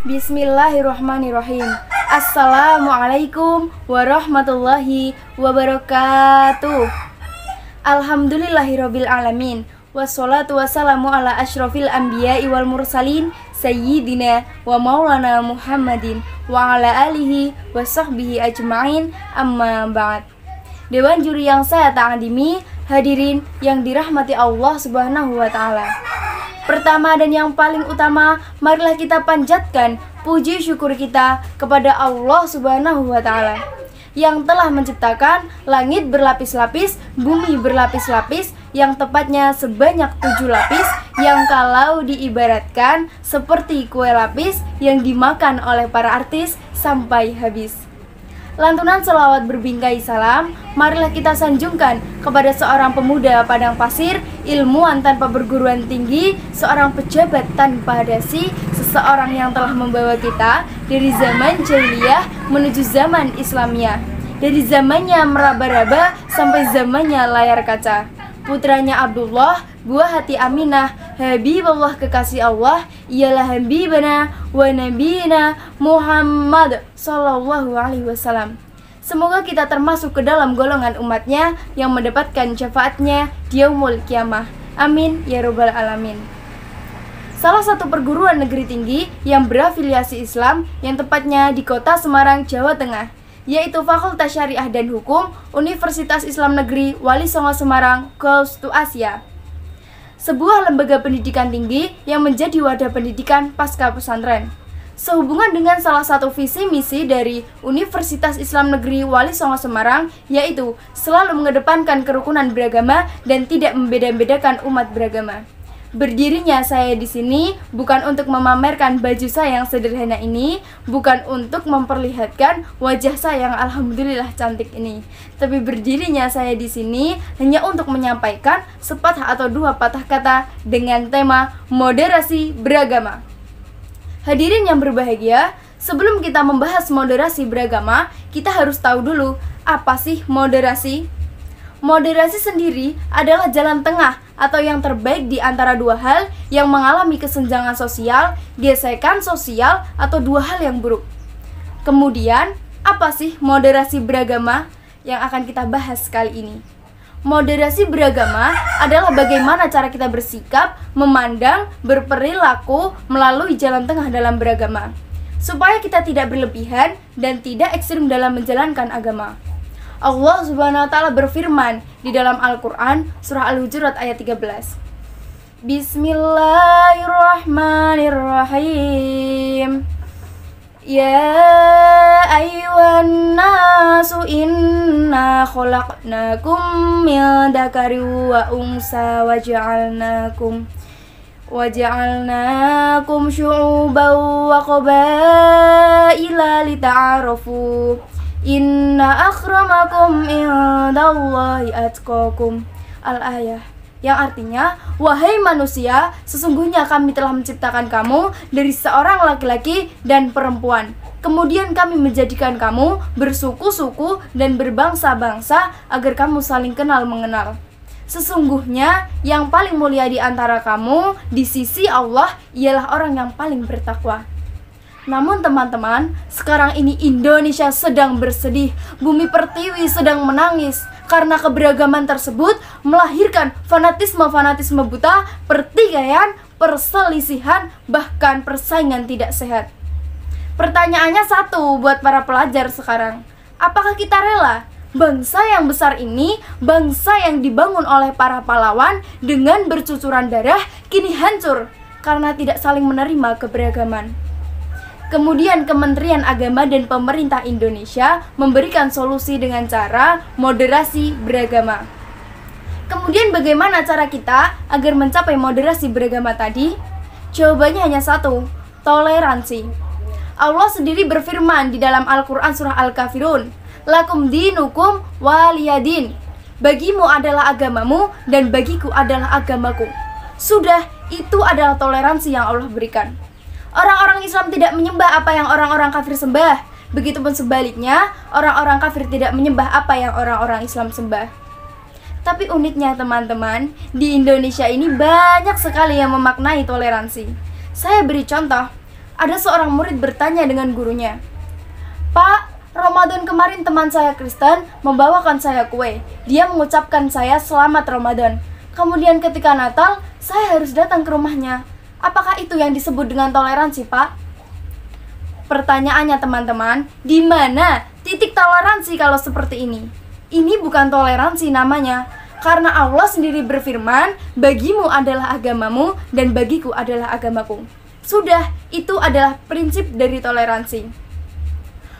Bismillahirrahmanirrahim. Assalamualaikum warahmatullahi wabarakatuh. Alhamdulillahirabbil alamin. Wassalatu wassalamu ala asyrofil anbiya wal mursalin sayyidina wa maulana Muhammadin wa ala alihi wa sahbihi ajma'in amma ba'd. Dewan juri yang saya ta'adimi, hadirin yang dirahmati Allah Subhanahu wa taala. Pertama dan yang paling utama, marilah kita panjatkan puji syukur kita kepada Allah Subhanahu wa taala yang telah menciptakan langit berlapis-lapis, bumi berlapis-lapis, yang tepatnya sebanyak tujuh lapis, yang kalau diibaratkan seperti kue lapis yang dimakan oleh para artis sampai habis. Lantunan selawat berbingkai salam, marilah kita sanjungkan kepada seorang pemuda padang pasir, ilmuwan tanpa perguruan tinggi, seorang pejabat tanpa dasi, seseorang yang telah membawa kita dari zaman jahiliyah menuju zaman Islamiyah. Dari zamannya meraba-raba sampai zamannya layar kaca. Putranya Abdullah Buah hati Aminah, Habibullah kekasih Allah, ialah Habibana wa Nabina Muhammad Sallallahu Alaihi Wasallam. Semoga kita termasuk ke dalam golongan umatnya yang mendapatkan syafaatnya di yaumul kiamah. Amin ya robbal alamin. Salah satu perguruan negeri tinggi yang berafiliasi Islam yang tepatnya di kota Semarang, Jawa Tengah, yaitu Fakultas Syariah dan Hukum Universitas Islam Negeri Wali Songo Semarang, Close to Asia sebuah lembaga pendidikan tinggi yang menjadi wadah pendidikan pasca pesantren. Sehubungan dengan salah satu visi misi dari Universitas Islam Negeri Wali Songo Semarang, yaitu selalu mengedepankan kerukunan beragama dan tidak membeda-bedakan umat beragama. Berdirinya saya di sini bukan untuk memamerkan baju saya yang sederhana ini, bukan untuk memperlihatkan wajah saya yang alhamdulillah cantik ini. Tapi berdirinya saya di sini hanya untuk menyampaikan sepatah atau dua patah kata dengan tema moderasi beragama. Hadirin yang berbahagia, sebelum kita membahas moderasi beragama, kita harus tahu dulu apa sih moderasi? Moderasi sendiri adalah jalan tengah atau yang terbaik di antara dua hal yang mengalami kesenjangan sosial, gesekan sosial, atau dua hal yang buruk. Kemudian, apa sih moderasi beragama yang akan kita bahas kali ini? Moderasi beragama adalah bagaimana cara kita bersikap, memandang, berperilaku melalui jalan tengah dalam beragama, supaya kita tidak berlebihan dan tidak ekstrim dalam menjalankan agama. Allah Subhanahu wa taala berfirman di dalam Al-Qur'an surah Al-Hujurat ayat 13. Bismillahirrahmanirrahim. Ya ayuhan nasu inna khalaqnakum min dakari wa unsa waja'alnakum waja'alnakum wa syu'uban wa qabaila lita'arafu Inna akramakum indallahi atqakum. Al-ayah yang artinya wahai manusia sesungguhnya kami telah menciptakan kamu dari seorang laki-laki dan perempuan kemudian kami menjadikan kamu bersuku-suku dan berbangsa-bangsa agar kamu saling kenal mengenal Sesungguhnya yang paling mulia di antara kamu di sisi Allah ialah orang yang paling bertakwa. Namun teman-teman, sekarang ini Indonesia sedang bersedih, bumi pertiwi sedang menangis karena keberagaman tersebut melahirkan fanatisme-fanatisme buta, pertigaian, perselisihan, bahkan persaingan tidak sehat. Pertanyaannya satu buat para pelajar sekarang. Apakah kita rela bangsa yang besar ini, bangsa yang dibangun oleh para pahlawan dengan bercucuran darah kini hancur karena tidak saling menerima keberagaman? Kemudian Kementerian Agama dan Pemerintah Indonesia memberikan solusi dengan cara moderasi beragama. Kemudian bagaimana cara kita agar mencapai moderasi beragama tadi? Jawabannya hanya satu, toleransi. Allah sendiri berfirman di dalam Al-Quran Surah Al-Kafirun, Lakum dinukum waliyadin. Bagimu adalah agamamu dan bagiku adalah agamaku. Sudah, itu adalah toleransi yang Allah berikan. Orang-orang Islam tidak menyembah apa yang orang-orang kafir sembah. Begitupun sebaliknya, orang-orang kafir tidak menyembah apa yang orang-orang Islam sembah. Tapi uniknya teman-teman, di Indonesia ini banyak sekali yang memaknai toleransi. Saya beri contoh, ada seorang murid bertanya dengan gurunya, Pak, Ramadan kemarin teman saya Kristen membawakan saya kue. Dia mengucapkan saya selamat Ramadan. Kemudian ketika Natal, saya harus datang ke rumahnya. Apakah itu yang disebut dengan toleransi, Pak? Pertanyaannya, teman-teman, di mana titik toleransi kalau seperti ini? Ini bukan toleransi namanya, karena Allah sendiri berfirman, "Bagimu adalah agamamu dan bagiku adalah agamaku." Sudah, itu adalah prinsip dari toleransi.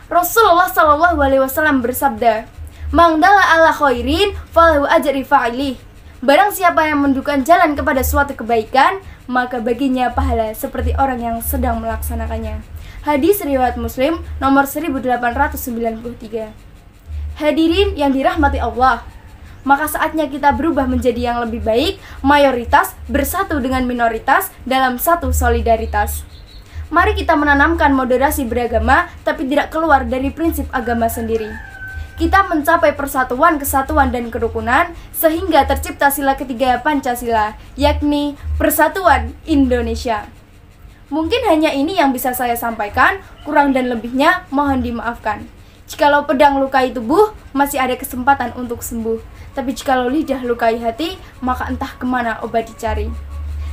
Rasulullah Shallallahu alaihi wasallam bersabda, "Mangdala ala khairin falahu ajri fa'ilih." Barang siapa yang menunjukkan jalan kepada suatu kebaikan, maka baginya pahala seperti orang yang sedang melaksanakannya. Hadis riwayat Muslim nomor 1893. Hadirin yang dirahmati Allah, maka saatnya kita berubah menjadi yang lebih baik, mayoritas bersatu dengan minoritas dalam satu solidaritas. Mari kita menanamkan moderasi beragama tapi tidak keluar dari prinsip agama sendiri kita mencapai persatuan, kesatuan, dan kerukunan sehingga tercipta sila ketiga Pancasila, yakni Persatuan Indonesia. Mungkin hanya ini yang bisa saya sampaikan, kurang dan lebihnya mohon dimaafkan. Jikalau pedang lukai tubuh, masih ada kesempatan untuk sembuh. Tapi jikalau lidah lukai hati, maka entah kemana obat dicari.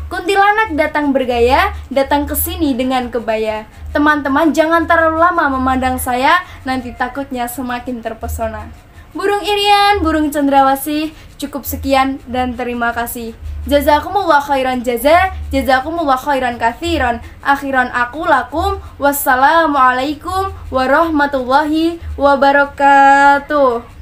Kuntilanak datang bergaya, datang ke sini dengan kebaya. Teman-teman jangan terlalu lama memandang saya, nanti takutnya semakin terpesona. Burung Irian, burung cendrawasi. cukup sekian dan terima kasih. Jazakumullah khairan jaza, jazakumullah khairan kathiran. Akhiran aku lakum, wassalamualaikum warahmatullahi wabarakatuh.